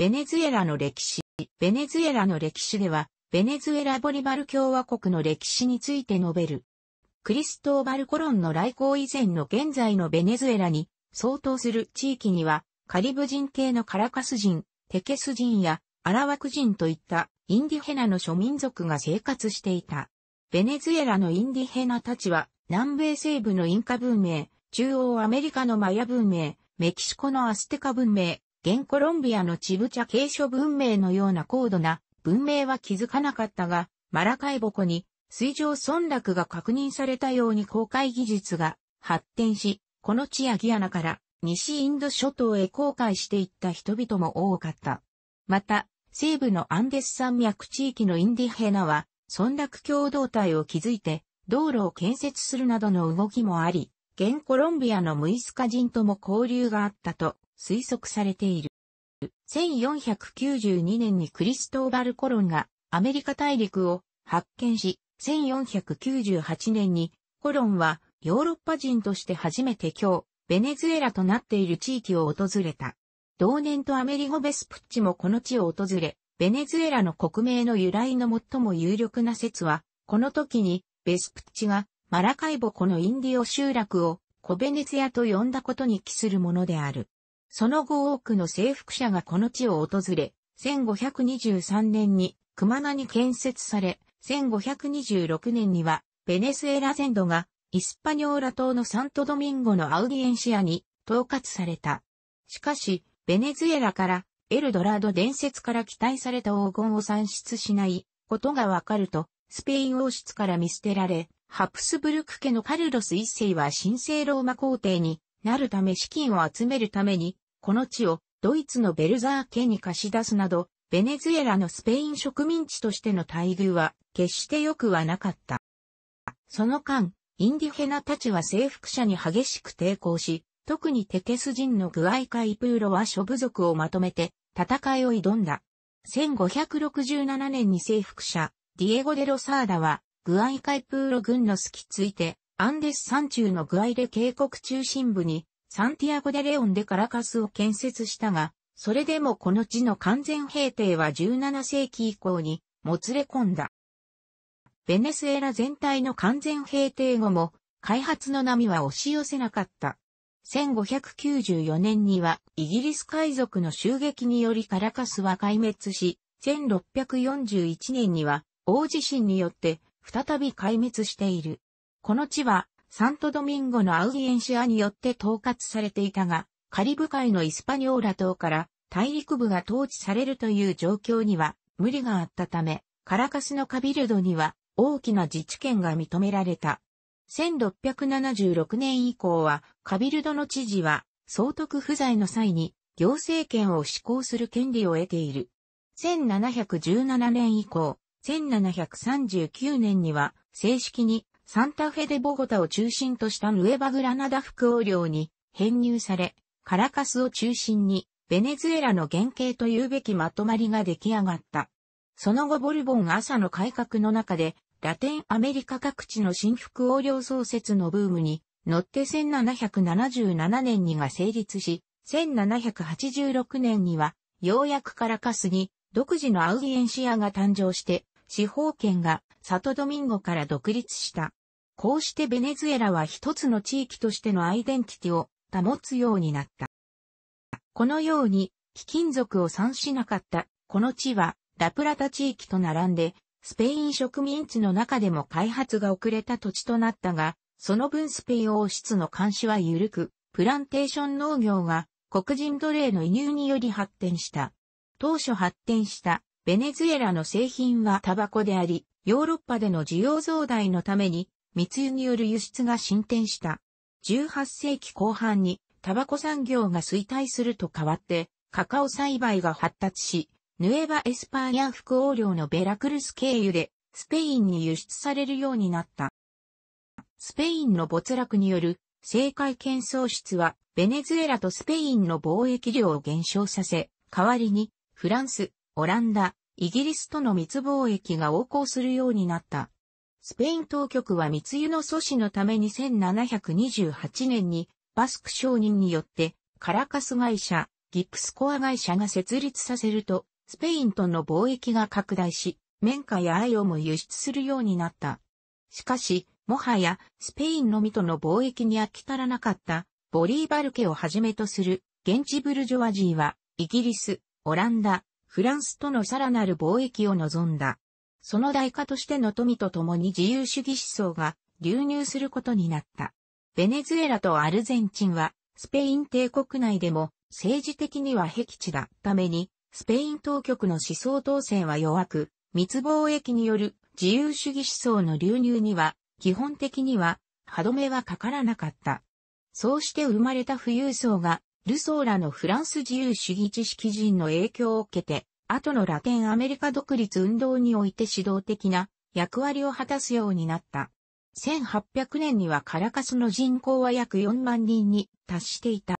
ベネズエラの歴史。ベネズエラの歴史では、ベネズエラ・ボリバル共和国の歴史について述べる。クリストーバル・コロンの来航以前の現在のベネズエラに相当する地域には、カリブ人系のカラカス人、テケス人やアラワク人といったインディヘナの諸民族が生活していた。ベネズエラのインディヘナたちは、南米西部のインカ文明、中央アメリカのマヤ文明、メキシコのアステカ文明、現コロンビアのチブチャ継承文明のような高度な文明は気づかなかったが、マラカイボコに水上村落が確認されたように航海技術が発展し、この地やギアナから西インド諸島へ航海していった人々も多かった。また、西部のアンデス山脈地域のインディヘナは、村落共同体を築いて、道路を建設するなどの動きもあり、現コロンビアのムイスカ人とも交流があったと推測されている。1492年にクリストーバル・コロンがアメリカ大陸を発見し、1498年にコロンはヨーロッパ人として初めて今日、ベネズエラとなっている地域を訪れた。同年とアメリゴ・ベスプッチもこの地を訪れ、ベネズエラの国名の由来の最も有力な説は、この時にベスプッチがマラカイボ湖のインディオ集落をコベネツヤと呼んだことに帰するものである。その後多くの征服者がこの地を訪れ、1523年に熊名に建設され、1526年にはベネズエラ全土がイスパニョーラ島のサントドミンゴのアウディエンシアに統括された。しかし、ベネズエラからエルドラード伝説から期待された黄金を産出しないことがわかると、スペイン王室から見捨てられ、ハプスブルク家のカルロス一世は神聖ローマ皇帝になるため資金を集めるためにこの地をドイツのベルザー家に貸し出すなど、ベネズエラのスペイン植民地としての待遇は決して良くはなかった。その間、インディヘナたちは征服者に激しく抵抗し、特にテケス人のグアイカイプーロは諸部族をまとめて戦いを挑んだ。1567年に征服者、ディエゴ・デ・ロサーダは、グアイカイプーロ軍の隙ついて、アンデス山中のグアイで渓谷中心部にサンティアゴ・デ・レオンでカラカスを建設したが、それでもこの地の完全平定は17世紀以降にもつれ込んだ。ベネスエラ全体の完全平定後も開発の波は押し寄せなかった。1594年にはイギリス海賊の襲撃によりカラカスは壊滅し、1641年には大地震によって再び壊滅している。この地はサントドミンゴのアウディエンシアによって統括されていたが、カリブ海のイスパニョーラ島から大陸部が統治されるという状況には無理があったため、カラカスのカビルドには大きな自治権が認められた。1676年以降は、カビルドの知事は、総督不在の際に、行政権を施行する権利を得ている。1717年以降、1739年には、正式にサンタフェデ・ボゴタを中心としたヌエバグラナダ副王領に編入され、カラカスを中心にベネズエラの原型というべきまとまりが出来上がった。その後ボルボン朝の改革の中で、ラテンアメリカ各地の新副王領創設のブームに乗って1777年にが成立し、1786年にはようやくカラカスに独自のアウディエンシアが誕生して、司法権がサトドミンゴから独立した。こうしてベネズエラは一つの地域としてのアイデンティティを保つようになった。このように、貴金属を産しなかったこの地はラプラタ地域と並んで、スペイン植民地の中でも開発が遅れた土地となったが、その分スペイン王室の監視は緩く、プランテーション農業が黒人奴隷の輸入により発展した。当初発展したベネズエラの製品はタバコであり、ヨーロッパでの需要増大のために密輸による輸出が進展した。18世紀後半にタバコ産業が衰退すると変わって、カカオ栽培が発達し、ヌエバ・エスパーニャ副王領のベラクルス経由で、スペインに輸出されるようになった。スペインの没落による政界権喪失は、ベネズエラとスペインの貿易量を減少させ、代わりに、フランス、オランダ、イギリスとの密貿易が横行するようになった。スペイン当局は密輸の阻止のために1728年にバスク商人によってカラカス会社、ギプスコア会社が設立させると、スペインとの貿易が拡大し、綿花や藍をも輸出するようになった。しかし、もはやスペインのみとの貿易に飽き足らなかったボリーバル家をはじめとする現地ブルジョアジーはイギリス、オランダ、フランスとのさらなる貿易を望んだ。その代価としての富と共に自由主義思想が流入することになった。ベネズエラとアルゼンチンは、スペイン帝国内でも政治的には僻地だために、スペイン当局の思想統制は弱く、密貿易による自由主義思想の流入には、基本的には歯止めはかからなかった。そうして生まれた富裕層が、ルソーらのフランス自由主義知識人の影響を受けて、後のラテンアメリカ独立運動において指導的な役割を果たすようになった。1800年にはカラカスの人口は約4万人に達していた。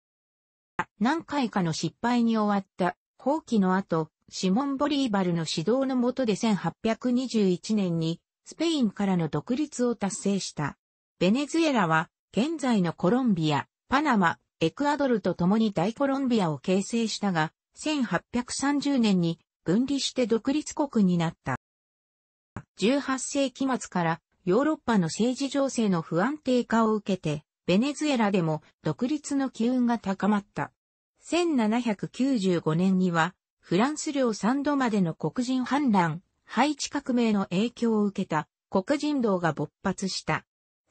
何回かの失敗に終わった放棄の後、シモン・ボリーバルの指導の下で1821年にスペインからの独立を達成した。ベネズエラは現在のコロンビア、パナマ、エクアドルと共に大コロンビアを形成したが、1830年に分離して独立国になった。18世紀末からヨーロッパの政治情勢の不安定化を受けて、ベネズエラでも独立の機運が高まった。1795年には、フランス領3度までの黒人反乱、ハイチ革命の影響を受けた黒人道が勃発した。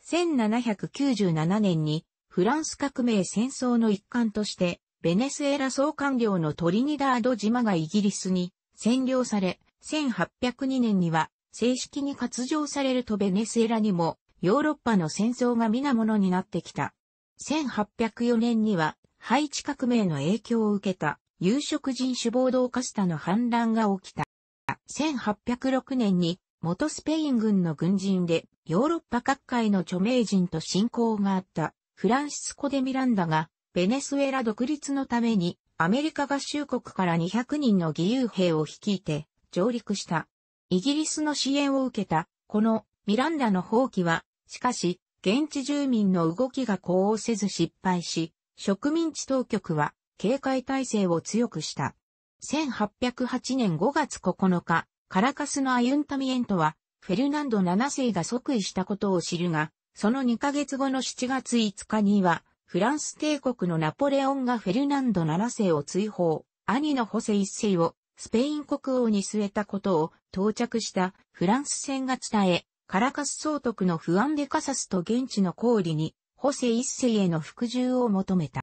1797年にフランス革命戦争の一環としてベネスエラ総官僚のトリニダード島がイギリスに占領され、1802年には正式に割譲されるとベネスエラにもヨーロッパの戦争が皆ものになってきた。1804年にはハイチ革命の影響を受けた有色人種暴動カスタの反乱が起きた。1806年に元スペイン軍の軍人でヨーロッパ各界の著名人と親交があったフランシスコ・デ・ミランダがベネスエラ独立のために、アメリカ合衆国から200人の義勇兵を率いて上陸した。イギリスの支援を受けた、このミランダの放棄は、しかし、現地住民の動きが呼応せず失敗し、植民地当局は警戒態勢を強くした。1808年5月9日、カラカスのアユンタミエントは、フェルナンド7世が即位したことを知るが、その2ヶ月後の7月5日には、フランス帝国のナポレオンがフェルナンド7世を追放、兄のホセ1世をスペイン国王に据えたことを到着したフランス船が伝え、カラカス総督のフアンデカサスと現地の公理にホセ1世への服従を求めた。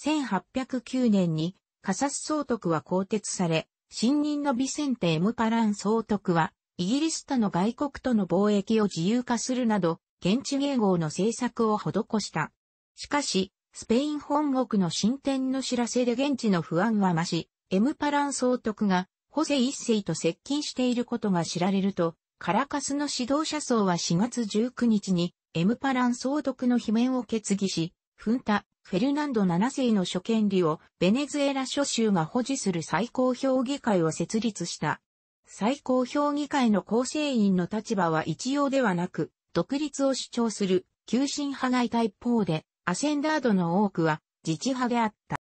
1809年にカサス総督は更迭され、新任のビセンテ・エムパラン総督は、イギリスとの外国との貿易を自由化するなど、現地迎合の政策を施した。しかし、スペイン本国の進展の知らせで現地の不安は増し、エムパラン総督が、ホセ一世と接近していることが知られると、カラカスの指導者層は4月19日に、エムパラン総督の罷免を決議し、フンタ、フェルナンド7世の諸権利をベネズエラ諸州が保持する最高評議会を設立した。最高評議会の構成員の立場は一様ではなく、独立を主張する、急進派がいた一方で、アセンダードの多くは自治派であった。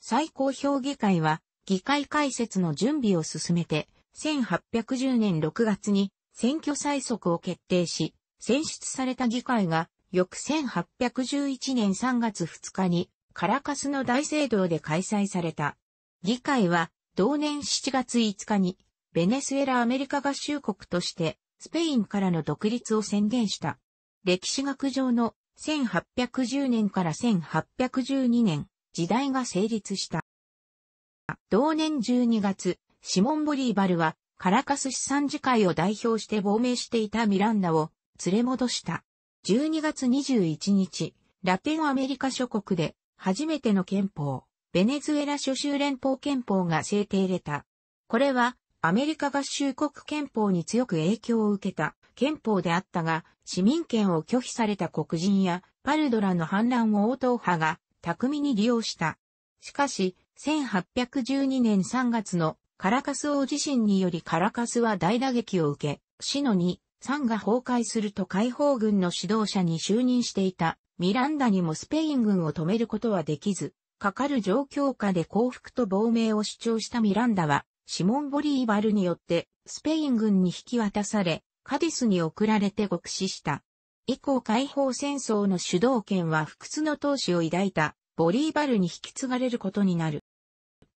最高評議会は議会開設の準備を進めて、1810年6月に選挙催促を決定し、選出された議会が翌1811年3月2日にカラカスの大聖堂で開催された。議会は同年7月5日にベネスエラアメリカ合衆国としてスペインからの独立を宣言した。歴史学上の1810年から1812年、時代が成立した。同年12月、シモン・ボリーバルは、カラカス資産次会を代表して亡命していたミランダを連れ戻した。12月21日、ラテンアメリカ諸国で初めての憲法、ベネズエラ諸州連邦憲法が制定れた。これはアメリカ合衆国憲法に強く影響を受けた憲法であったが、市民権を拒否された黒人やパルドラの反乱を応答派が巧みに利用した。しかし、1812年3月のカラカス王地震によりカラカスは大打撃を受け、シノに、3が崩壊すると解放軍の指導者に就任していたミランダにもスペイン軍を止めることはできず、かかる状況下で降伏と亡命を主張したミランダは、シモン・ボリーバルによってスペイン軍に引き渡され、カディスに送られて獄死した。以降解放戦争の主導権は不屈の闘志を抱いたボリーバルに引き継がれることになる。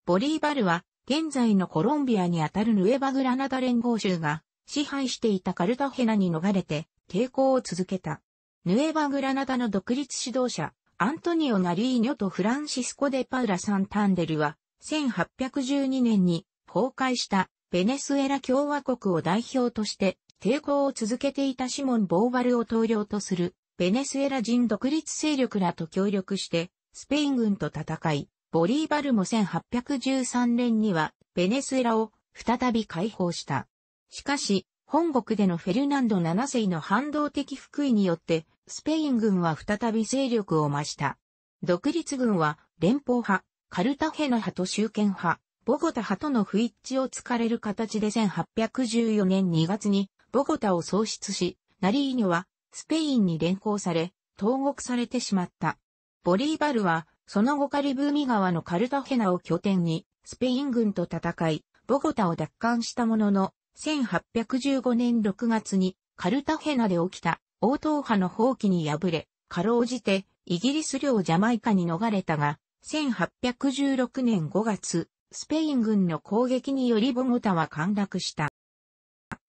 ボリーバルは現在のコロンビアにあたるヌエバグラナダ連合州が支配していたカルタヘナに逃れて抵抗を続けた。ヌエバグラナダの独立指導者、アントニオ・ナリーニョとフランシスコ・デ・パウラ・サンタンデルは、1812年に崩壊したベネスエラ共和国を代表として抵抗を続けていたシモン・ボーバルを統領とするベネスエラ人独立勢力らと協力してスペイン軍と戦い、ボリーバルも1813年にはベネスエラを再び解放した。しかし、本国でのフェルナンド7世の反動的福井によって、スペイン軍は再び勢力を増した。独立軍は連邦派、カルタヘナ派と集権派、ボゴタ派との不一致をつかれる形で1814年2月にボゴタを喪失し、ナリーニョはスペインに連行され、投獄されてしまった。ボリーバルは、その後カリブーミ川のカルタヘナを拠点に、スペイン軍と戦い、ボゴタを奪還したものの、1815年6月にカルタヘナで起きた王党派の放棄に敗れ、かろうじてイギリス領ジャマイカに逃れたが、1816年5月、スペイン軍の攻撃によりボゴタは陥落した。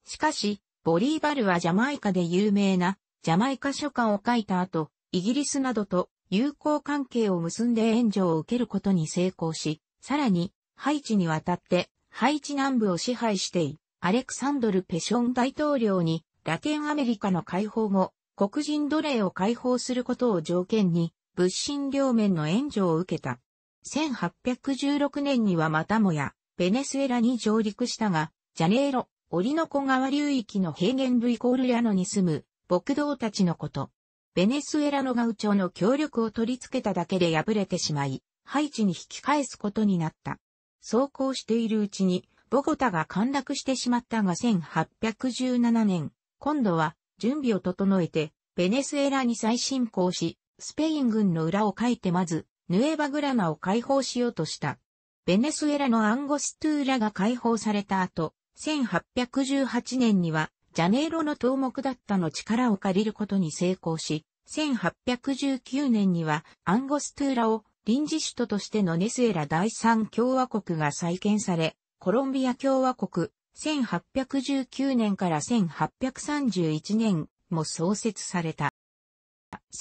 しかし、ボリーバルはジャマイカで有名なジャマイカ書簡を書いた後、イギリスなどと友好関係を結んで援助を受けることに成功し、さらにハイチに渡ってハイチ南部を支配してい、アレクサンドル・ペション大統領にラテンアメリカの解放後、黒人奴隷を解放することを条件に物心両面の援助を受けた。1816年にはまたもやベネスエラに上陸したが、ジャネーロ、オリノコ川流域の平原部イコールラノに住む牧道たちのこと。ベネスエラのガウチョの協力を取り付けただけで敗れてしまい、ハイチに引き返すことになった。走行しているうちに、ボゴタが陥落してしまったが1817年、今度は準備を整えて、ベネスエラに再侵攻し、スペイン軍の裏をかいてまず、ヌエバグラナを解放しようとした。ベネスエラのアンゴストゥーラが解放された後、1818年には、ジャネイロの頭目だったの力を借りることに成功し、1819年にはアンゴストゥーラを臨時首都としてのネスエラ第三共和国が再建され、コロンビア共和国、1819年から1831年も創設された。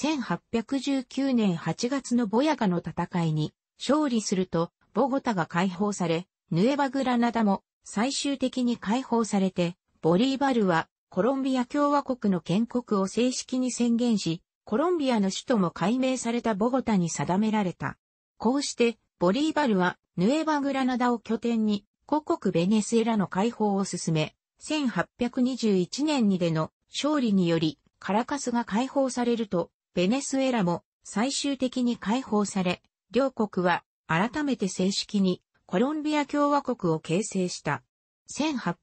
1819年8月のボヤガの戦いに勝利すると、ボゴタが解放され、ヌエバグラナダも最終的に解放されて、ボリーバルはコロンビア共和国の建国を正式に宣言し、コロンビアの首都も改名されたボゴタに定められた。こうして、ボリーバルは、ヌエバグラナダを拠点に、故国ベネスエラの解放を進め、1821年にでの勝利により、カラカスが解放されると、ベネスエラも最終的に解放され、両国は改めて正式にコロンビア共和国を形成した。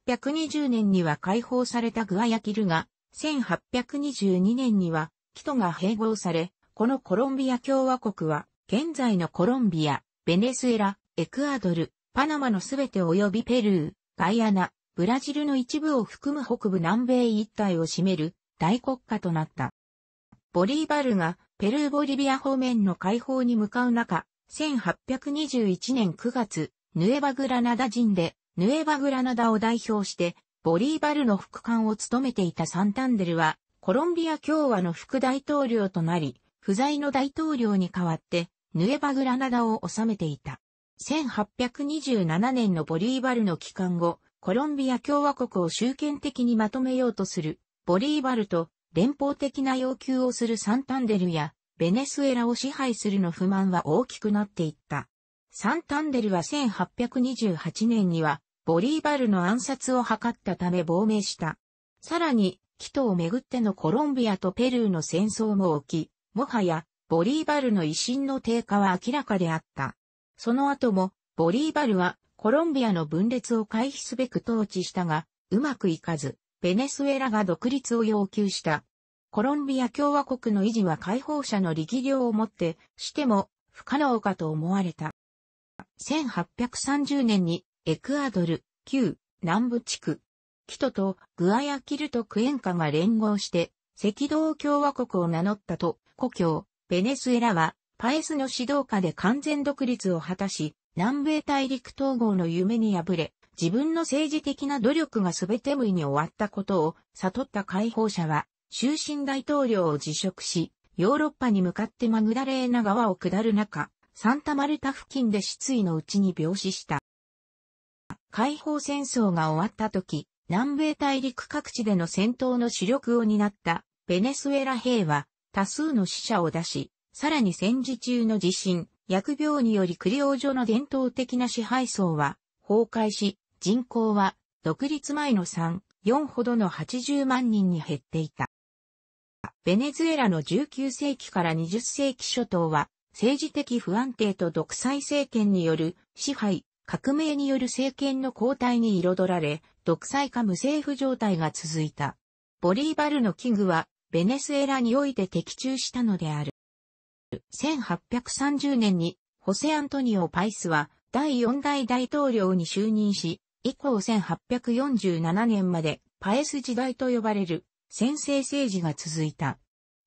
1820年には解放されたグアヤキルが、1822年には、キトが併合され、このコロンビア共和国は、現在のコロンビア、ベネズエラ、エクアドル、パナマのすべて及びペルー、ガイアナ、ブラジルの一部を含む北部南米一帯を占める大国家となった。ボリーバルがペルーボリビア方面の解放に向かう中、1821年9月、ヌエバグラナダ人で、ヌエバグラナダを代表して、ボリーバルの副官を務めていたサンタンデルは、コロンビア共和の副大統領となり、不在の大統領に代わって、ヌエバグラナダを治めていた。1827年のボリーバルの帰還後、コロンビア共和国を集権的にまとめようとする、ボリーバルと連邦的な要求をするサンタンデルや、ベネスエラを支配するの不満は大きくなっていった。サンタンデルは1828年には、ボリーバルの暗殺を図ったため亡命した。さらに、キトをめぐってのコロンビアとペルーの戦争も起き、もはや、ボリーバルの威信の低下は明らかであった。その後も、ボリーバルは、コロンビアの分裂を回避すべく統治したが、うまくいかず、ベネスエラが独立を要求した。コロンビア共和国の維持は解放者の力量をもってしても不可能かと思われた。1830年にエクアドル、旧南部地区、キトとグアヤキルとクエンカが連合して赤道共和国を名乗ったと、故郷、ベネスエラはパエスの指導下で完全独立を果たし、南米大陸統合の夢に敗れ、自分の政治的な努力が全て無意に終わったことを悟った解放者は、終身大統領を辞職し、ヨーロッパに向かってマグダレーナ川を下る中、サンタマルタ付近で失意のうちに病死した。解放戦争が終わった時、南米大陸各地での戦闘の主力を担ったベネスエラ兵は多数の死者を出し、さらに戦時中の地震、疫病によりクリオ所の伝統的な支配層は崩壊し、人口は独立前の3、4ほどの80万人に減っていた。ベネズエラの19世紀から20世紀初頭は、政治的不安定と独裁政権による支配、革命による政権の交代に彩られ、独裁か無政府状態が続いた。ボリーバルの危惧は、ベネスエラにおいて的中したのである。1830年に、ホセアントニオ・パイスは、第4代大統領に就任し、以降1847年まで、パエス時代と呼ばれる専制政治が続いた。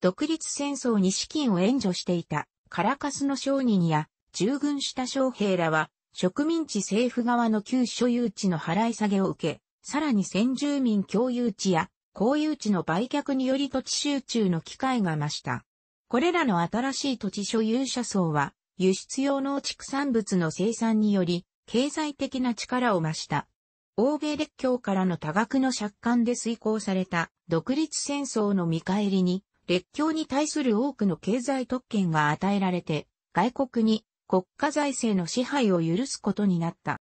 独立戦争に資金を援助していたカラカスの商人や従軍した将兵らは植民地政府側の旧所有地の払い下げを受け、さらに先住民共有地や公有地の売却により土地集中の機会が増した。これらの新しい土地所有者層は輸出用農畜産物の生産により経済的な力を増した欧米列強からの多額の借款で遂行された独立戦争の見返りに、列強に対する多くの経済特権が与えられて、外国に国家財政の支配を許すことになった。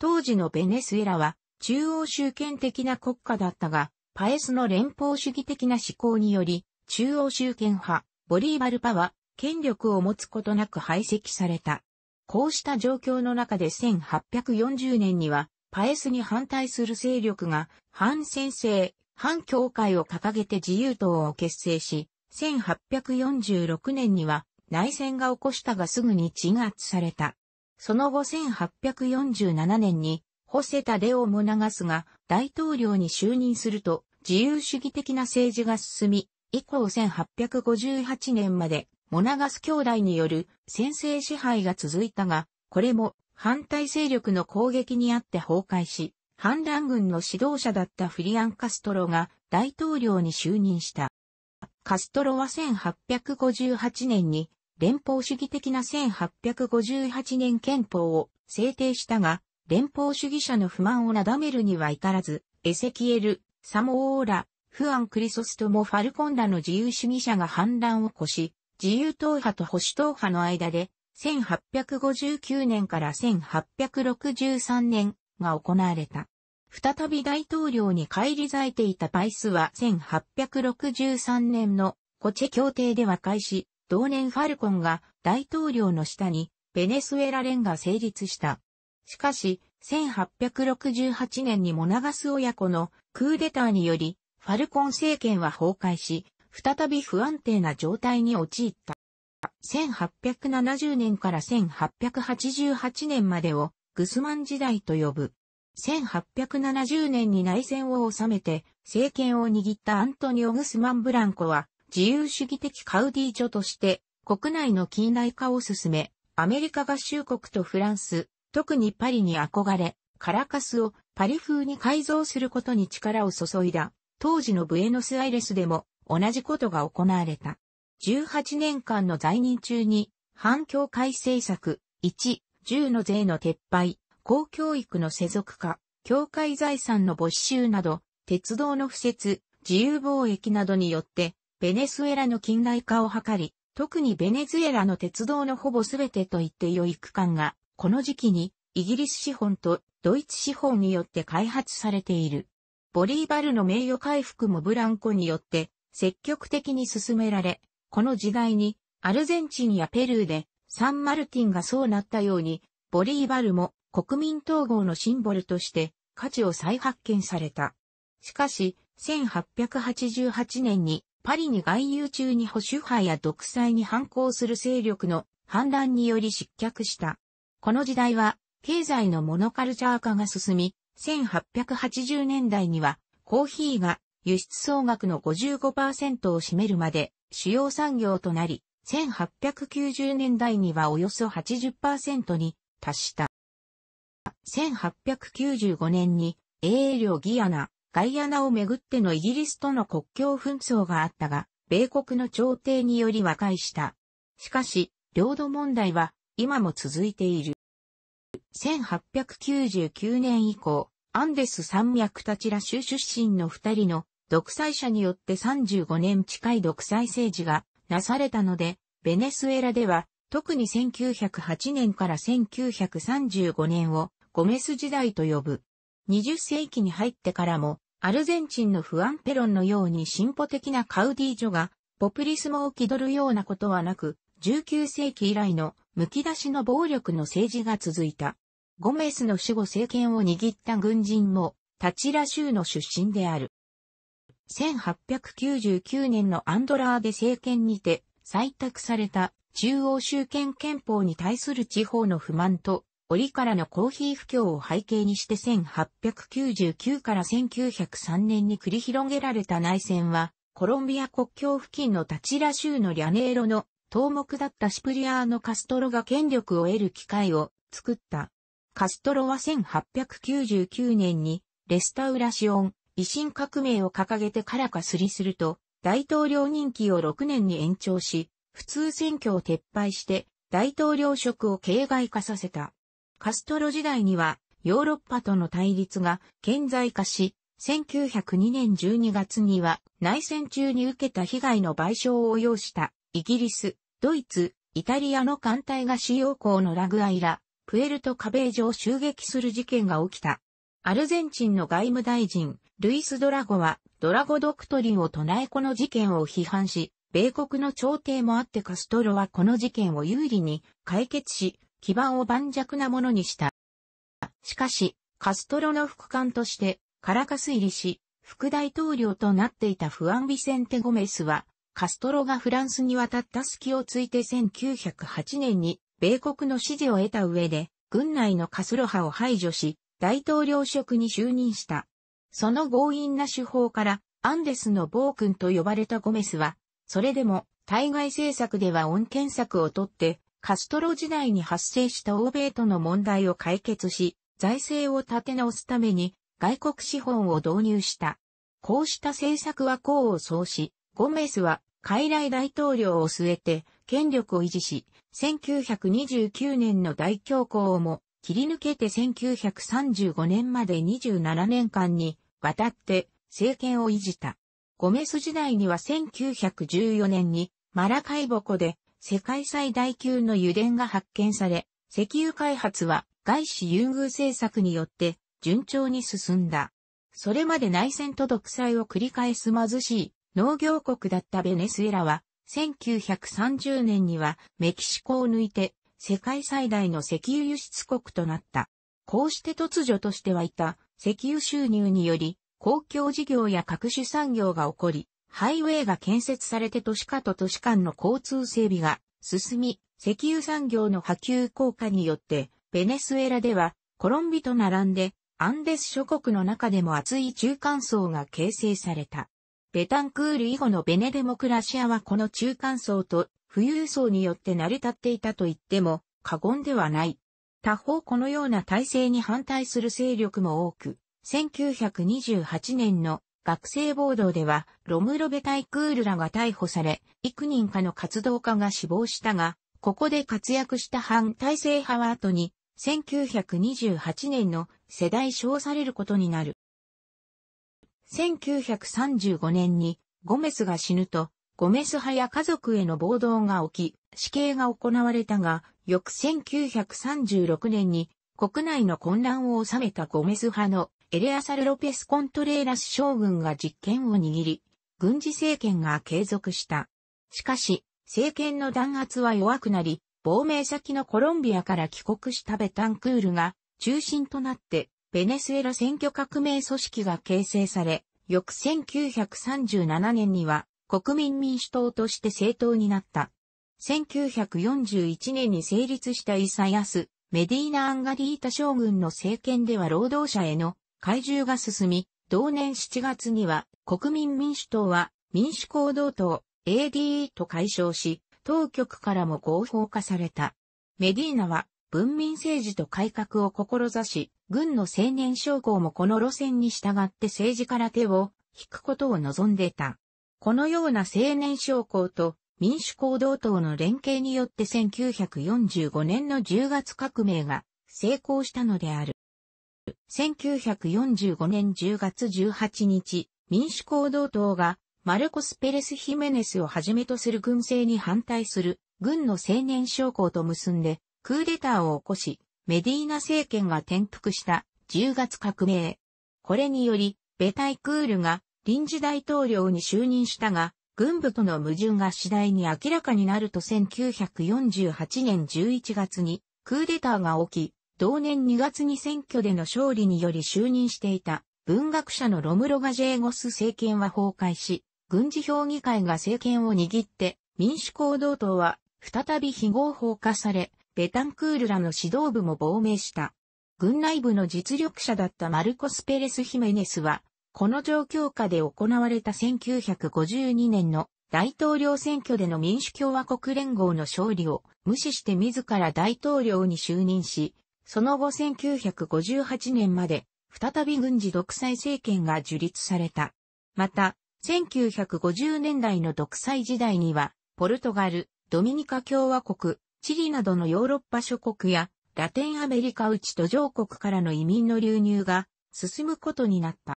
当時のベネスエラは中央集権的な国家だったが、パエスの連邦主義的な思考により、中央集権派、ボリーバルパは権力を持つことなく排斥された。こうした状況の中で1840年にはパエスに反対する勢力が、反先制、反教会を掲げて自由党を結成し、1846年には内戦が起こしたがすぐに鎮圧された。その後1847年に、ホセタデオも流すが、大統領に就任すると、自由主義的な政治が進み、以降1858年まで、モナガス兄弟による先制支配が続いたが、これも反対勢力の攻撃にあって崩壊し、反乱軍の指導者だったフリアン・カストロが大統領に就任した。カストロは1858年に連邦主義的な1858年憲法を制定したが、連邦主義者の不満をなだめるには至らず、エセキエル、サモーラ、フアン・クリソストもファルコンらの自由主義者が反乱を起こし、自由党派と保守党派の間で1859年から1863年が行われた。再び大統領に返り咲いていたバイスは1863年のコチェ協定で和解し、同年ファルコンが大統領の下にベネスエラ連が成立した。しかし、1868年にモナガス親子のクーデターにより、ファルコン政権は崩壊し、再び不安定な状態に陥った。1870年から1888年までをグスマン時代と呼ぶ。1870年に内戦を収めて政権を握ったアントニオ・グスマン・ブランコは自由主義的カウディーョとして国内の近代化を進め、アメリカ合衆国とフランス、特にパリに憧れ、カラカスをパリ風に改造することに力を注いだ。当時のブエノスアイレスでも同じことが行われた。18年間の在任中に、反教会政策、1、10の税の撤廃、公教育の世俗化、教会財産の没収など、鉄道の不設、自由貿易などによって、ベネズエラの近代化を図り、特にベネズエラの鉄道のほぼすべてと言って良い区間が、この時期にイギリス資本とドイツ資本によって開発されている。ボリーバルの名誉回復もブランコによって積極的に進められ、この時代に、アルゼンチンやペルーで、サンマルティンがそうなったように、ボリーバルも国民統合のシンボルとして価値を再発見された。しかし、1888年にパリに外遊中に保守派や独裁に反抗する勢力の反乱により失脚した。この時代は経済のモノカルチャー化が進み、1880年代にはコーヒーが輸出総額の55%を占めるまで主要産業となり、1890年代にはおよそ80%に達した。1895年に英領ギアナ、ガイアナをめぐってのイギリスとの国境紛争があったが、米国の調停により和解した。しかし、領土問題は今も続いている。1899年以降、アンデス山脈たちラ州出身の二人の独裁者によって35年近い独裁政治がなされたので、ベネスエラでは、特に1908年から1935年をゴメス時代と呼ぶ。20世紀に入ってからも、アルゼンチンのフアンペロンのように進歩的なカウディ女ジョが、ポプリスモを気取るようなことはなく、19世紀以来の剥き出しの暴力の政治が続いた。ゴメスの守護政権を握った軍人も、タチラ州の出身である。1899年のアンドラーデ政権にて採択された中央集権憲法に対する地方の不満と折からのコーヒー不況を背景にして1899から1903年に繰り広げられた内戦は、コロンビア国境付近のタチラ州のリャネーロの頭目だったシプリアーノ・カストロが権力を得る機会を作った。カストロは1899年にレスタウラシオン維新革命を掲げてからかすりすると、大統領任期を6年に延長し、普通選挙を撤廃して、大統領職を形骸化させた。カストロ時代には、ヨーロッパとの対立が顕在化し、1902年12月には内戦中に受けた被害の賠償を要したイギリス、ドイツ、イタリアの艦隊が主要港のラグアイラ、プエルトカベージョを襲撃する事件が起きた。アルゼンチンの外務大臣、ルイス・ドラゴは、ドラゴ・ドクトリンを唱えこの事件を批判し、米国の朝廷もあってカストロはこの事件を有利に解決し、基盤を盤石なものにした。しかし、カストロの副官として、カラカス入りし、副大統領となっていたフアン・ビセンテ・ゴメスは、カストロがフランスに渡った隙をついて1908年に、米国の支持を得た上で、軍内のカスロ派を排除し、大統領職に就任した。その強引な手法から、アンデスの暴君と呼ばれたゴメスは、それでも、対外政策では恩検策をとって、カストロ時代に発生した欧米との問題を解決し、財政を立て直すために、外国資本を導入した。こうした政策は功を奏し、ゴメスは、傀儡大統領を据えて、権力を維持し、1929年の大恐慌をも、切り抜けて1935年まで27年間に、渡って政権を維持た。ゴメス時代には1914年にマラカイボ湖で世界最大級の油田が発見され、石油開発は外資優遇政策によって順調に進んだ。それまで内戦と独裁を繰り返す貧しい農業国だったベネスエラは、1930年にはメキシコを抜いて世界最大の石油輸出国となった。こうして突如としてはいた石油収入により、公共事業や各種産業が起こり、ハイウェイが建設されて都市化と都市間の交通整備が進み、石油産業の波及効果によって、ベネスエラではコロンビと並んでアンデス諸国の中でも厚い中間層が形成された。ベタンクール以後のベネデモクラシアはこの中間層と富裕層によって成り立っていたと言っても過言ではない。他方このような体制に反対する勢力も多く、1928年の学生暴動では、ロムロベタイクールらが逮捕され、幾人かの活動家が死亡したが、ここで活躍した反体制派は後に、1928年の世代称されることになる。1935年にゴメスが死ぬと、ゴメス派や家族への暴動が起き、死刑が行われたが、翌1936年に国内の混乱を収めたゴメス派のエレアサル・ロペス・コントレーラス将軍が実権を握り、軍事政権が継続した。しかし、政権の弾圧は弱くなり、亡命先のコロンビアから帰国したベタンクールが中心となって、ベネスエラ選挙革命組織が形成され、翌1937年には国民民主党として政党になった。1941年に成立したイサヤス、メディーナ・アンガディータ将軍の政権では労働者への懐柔が進み、同年7月には国民民主党は民主行動党 ADE と解消し、当局からも合法化された。メディーナは文民政治と改革を志し、軍の青年将校もこの路線に従って政治から手を引くことを望んでいた。このような青年将校と民主行動党の連携によって1945年の10月革命が成功したのである。1945年10月18日、民主行動党がマルコス・ペレス・ヒメネスをはじめとする軍政に反対する軍の青年将校と結んでクーデターを起こし、メディーナ政権が転覆した10月革命。これにより、ベタイクールが臨時大統領に就任したが、軍部との矛盾が次第に明らかになると1948年11月にクーデターが起き、同年2月に選挙での勝利により就任していた文学者のロムロガジェーゴス政権は崩壊し、軍事評議会が政権を握って民主行動党は再び非合法化され、ベタンクールらの指導部も亡命した。軍内部の実力者だったマルコス・ペレス・ヒメネスは、この状況下で行われた1952年の大統領選挙での民主共和国連合の勝利を無視して自ら大統領に就任し、その後1958年まで再び軍事独裁政権が樹立された。また、1950年代の独裁時代には、ポルトガル、ドミニカ共和国、チリなどのヨーロッパ諸国や、ラテンアメリカ内途上国からの移民の流入が進むことになった。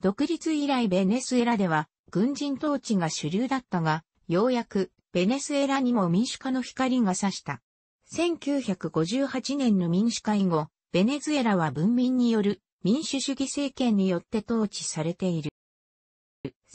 独立以来ベネスエラでは軍人統治が主流だったが、ようやくベネスエラにも民主化の光が差した。1958年の民主化以後、ベネズエラは文民による民主主義政権によって統治されている。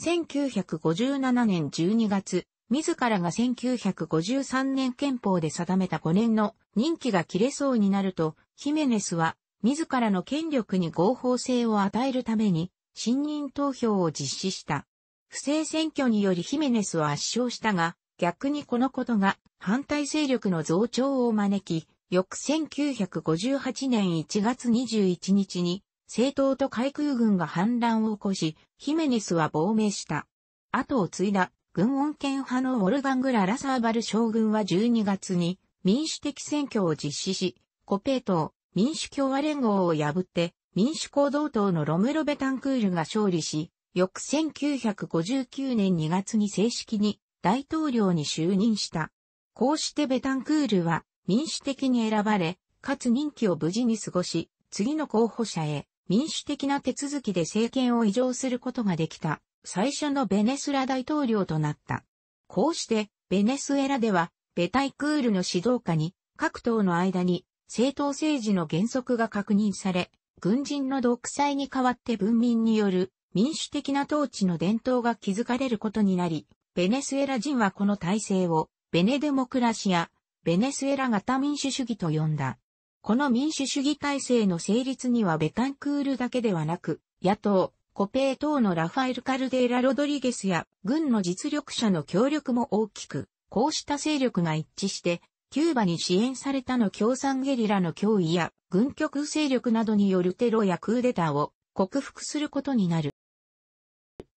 1957年12月、自らが1953年憲法で定めた5年の任期が切れそうになると、ヒメネスは自らの権力に合法性を与えるために信任投票を実施した。不正選挙によりヒメネスは圧勝したが、逆にこのことが反対勢力の増長を招き、翌1958年1月21日に政党と海空軍が反乱を起こし、ヒメネスは亡命した。後を継いだ軍恩権派のウォルガングラ・ラサーバル将軍は12月に民主的選挙を実施し、コペー党、民主共和連合を破って民主行動党のロムロ・ベタンクールが勝利し、翌1959年2月に正式に大統領に就任した。こうしてベタンクールは民主的に選ばれ、かつ任期を無事に過ごし、次の候補者へ民主的な手続きで政権を移譲することができた最初のベネスラ大統領となった。こうしてベネスエラではベタイクールの指導下に各党の間に政党政治の原則が確認され、軍人の独裁に代わって文民による民主的な統治の伝統が築かれることになり、ベネスエラ人はこの体制をベネデモクラシア、ベネスエラ型民主主義と呼んだ。この民主主義体制の成立にはベタンクールだけではなく、野党、コペー等のラファエル・カルデーラ・ロドリゲスや軍の実力者の協力も大きく、こうした勢力が一致してキューバに支援されたの共産ゲリラの脅威や軍極右勢力などによるテロやクーデターを克服することになる。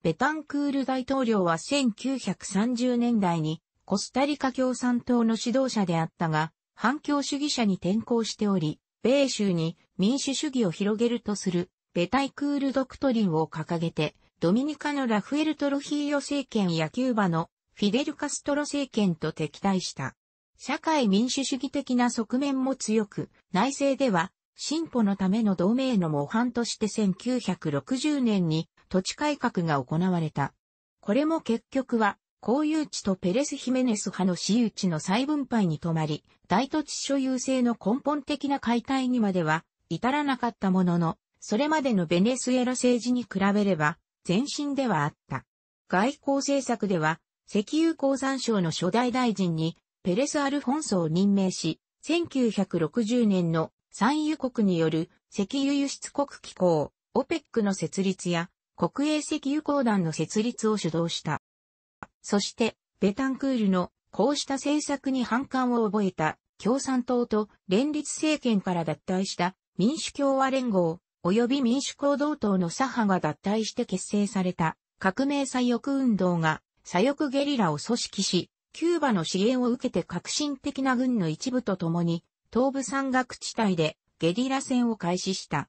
ベタンクール大統領は1930年代にコスタリカ共産党の指導者であったが、反共主義者に転向しており、米州に民主主義を広げるとするベタイクールドクトリンを掲げて、ドミニカのラフエルトロヒーヨ政権やキューバのフィデル・カストロ政権と敵対した。社会民主主義的な側面も強く、内政では、進歩のための同盟の模範として1960年に土地改革が行われた。これも結局は、公有地とペレス・ヒメネス派の私有地の再分配に止まり、大土地所有制の根本的な解体にまでは至らなかったものの、それまでのベネスエラ政治に比べれば、前進ではあった。外交政策では、石油鉱山省の初代大臣にペレス・アルフォンソを任命し、1960年の産油国による石油輸出国機構、OPEC の設立や国営石油公団の設立を主導した。そして、ベタンクールのこうした政策に反感を覚えた共産党と連立政権から脱退した民主共和連合及び民主行動党の左派が脱退して結成された革命左翼運動が左翼ゲリラを組織しキューバの支援を受けて革新的な軍の一部と共に、東部山岳地帯でゲリラ戦を開始した。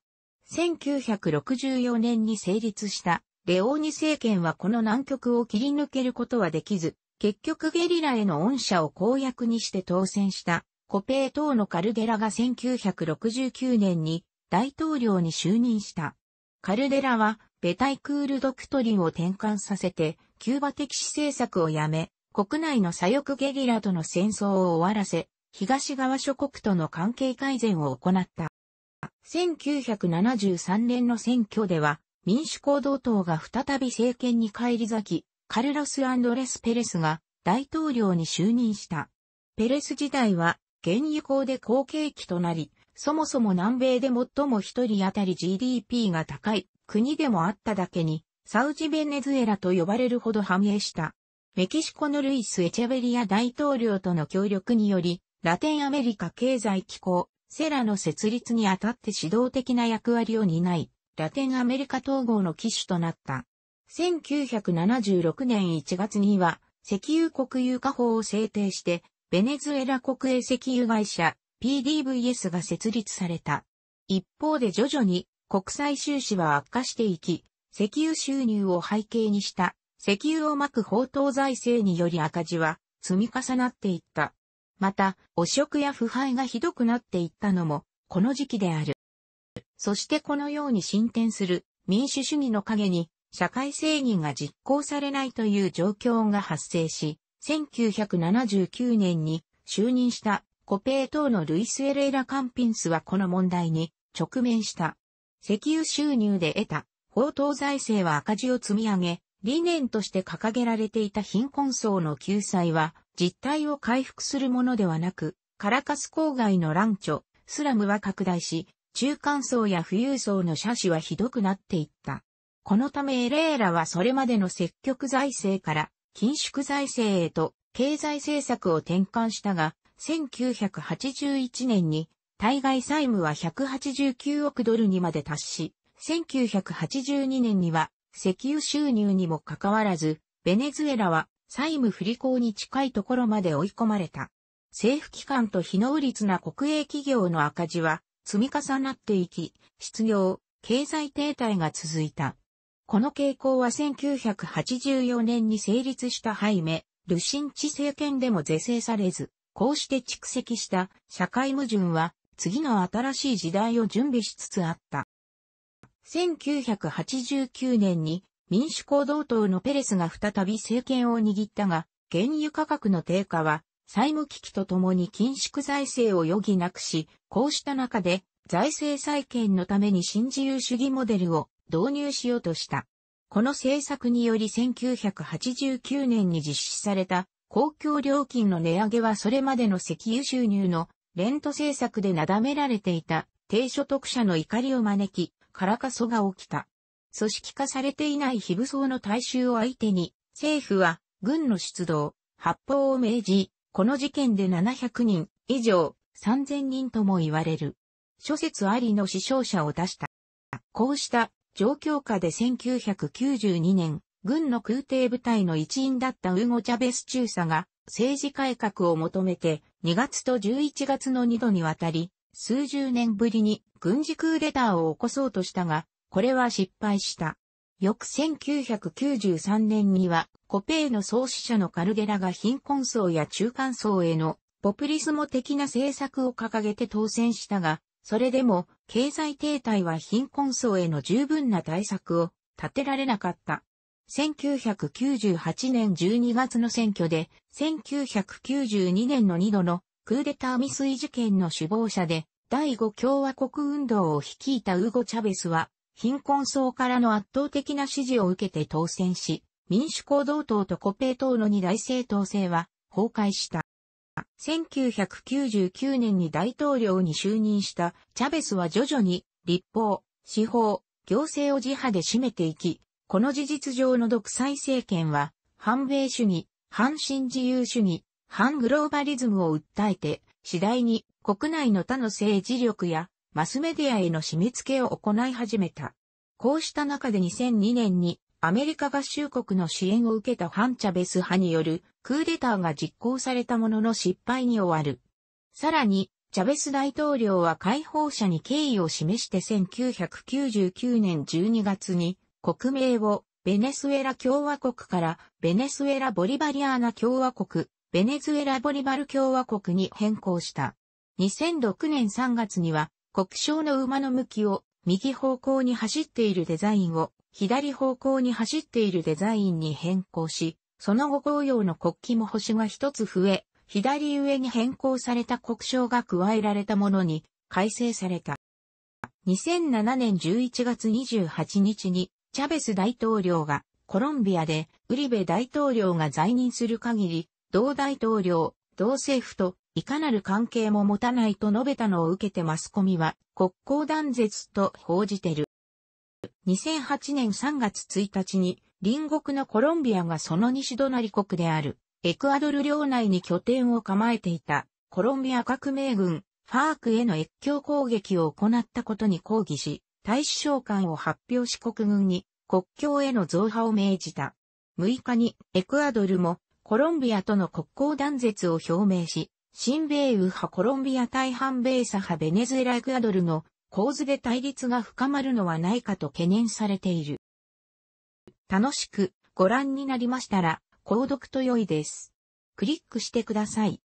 1964年に成立したレオーニ政権はこの難局を切り抜けることはできず、結局ゲリラへの恩赦を公約にして当選したコペー等のカルデラが1969年に大統領に就任した。カルデラはベタイクールドクトリンを転換させてキューバ的施政策をやめ、国内の左翼ゲリラとの戦争を終わらせ、東側諸国との関係改善を行った。1973年の選挙では、民主行動党が再び政権に返り咲き、カルロス・アンドレス・ペレスが大統領に就任した。ペレス時代は、原油高で後継期となり、そもそも南米で最も一人当たり GDP が高い国でもあっただけに、サウジベネズエラと呼ばれるほど繁栄した。メキシコのルイス・エチェベリア大統領との協力により、ラテンアメリカ経済機構、セラの設立にあたって指導的な役割を担い、ラテンアメリカ統合の機種となった。1976年1月には、石油国有化法を制定して、ベネズエラ国営石油会社 PDVS が設立された。一方で徐々に国際収支は悪化していき、石油収入を背景にした石油をまく宝刀財政により赤字は積み重なっていった。また、汚職や腐敗がひどくなっていったのも、この時期である。そしてこのように進展する民主主義の陰に、社会正義が実行されないという状況が発生し、1979年に就任したコペー党のルイス・エレイラ・カンピンスはこの問題に直面した。石油収入で得た、宝刀財政は赤字を積み上げ、理念として掲げられていた貧困層の救済は、実態を回復するものではなく、カラカス郊外のランチョ、スラムは拡大し、中間層や富裕層の車種はひどくなっていった。このためエレーラはそれまでの積極財政から緊縮財政へと経済政策を転換したが、1981年に対外債務は189億ドルにまで達し、1982年には石油収入にもかかわらず、ベネズエラは債務不履行に近いところまで追い込まれた。政府機関と非能率な国営企業の赤字は積み重なっていき、失業、経済停滞が続いた。この傾向は1984年に成立したハイメ、ルシンチ政権でも是正されず、こうして蓄積した社会矛盾は次の新しい時代を準備しつつあった。1989年に民主行動党のペレスが再び政権を握ったが、原油価格の低下は債務危機とともに緊縮財政を余儀なくし、こうした中で財政再建のために新自由主義モデルを導入しようとした。この政策により1989年に実施された公共料金の値上げはそれまでの石油収入のレント政策でなだめられていた低所得者の怒りを招き、からかそが起きた。組織化されていない非武装の大衆を相手に、政府は軍の出動、発砲を命じ、この事件で700人以上、3000人とも言われる。諸説ありの死傷者を出した。こうした状況下で1992年、軍の空挺部隊の一員だったウゴ・チャベス中佐が政治改革を求めて2月と11月の2度にわたり、数十年ぶりに軍事クーデターを起こそうとしたが、これは失敗した。翌1993年には、コペーの創始者のカルデラが貧困層や中間層へのポプリスモ的な政策を掲げて当選したが、それでも経済停滞は貧困層への十分な対策を立てられなかった。1998年12月の選挙で、1992年の2度のクーデター未遂事件の首謀者で、第5共和国運動を率いたウーゴ・チャベスは、貧困層からの圧倒的な支持を受けて当選し、民主行動党とコペイ党の二大政党制は崩壊した。1999年に大統領に就任したチャベスは徐々に立法、司法、行政を自派で占めていき、この事実上の独裁政権は、反米主義、反新自由主義、反グローバリズムを訴えて、次第に国内の他の政治力やマスメディアへの締め付けを行い始めた。こうした中で2002年にアメリカ合衆国の支援を受けたンチャベス派によるクーデターが実行されたものの失敗に終わる。さらに、チャベス大統領は解放者に敬意を示して1999年12月に国名をベネスエラ共和国からベネスエラ・ボリバリアーナ共和国ベネズエラ・ボリバル共和国に変更した。2006年3月には、国章の馬の向きを右方向に走っているデザインを左方向に走っているデザインに変更し、その後紅葉の国旗も星が一つ増え、左上に変更された国章が加えられたものに改正された。2007年11月28日にチャベス大統領がコロンビアでウリベ大統領が在任する限り同大統領、同政府といかなる関係も持たないと述べたのを受けてマスコミは国交断絶と報じてる。2008年3月1日に隣国のコロンビアがその西隣国であるエクアドル領内に拠点を構えていたコロンビア革命軍ファークへの越境攻撃を行ったことに抗議し大使召喚を発表し国軍に国境への増派を命じた。6日にエクアドルもコロンビアとの国交断絶を表明し、新米右派コロンビア大半米左派ベネズエラエクアドルの構図で対立が深まるのはないかと懸念されている。楽しくご覧になりましたら、購読と良いです。クリックしてください。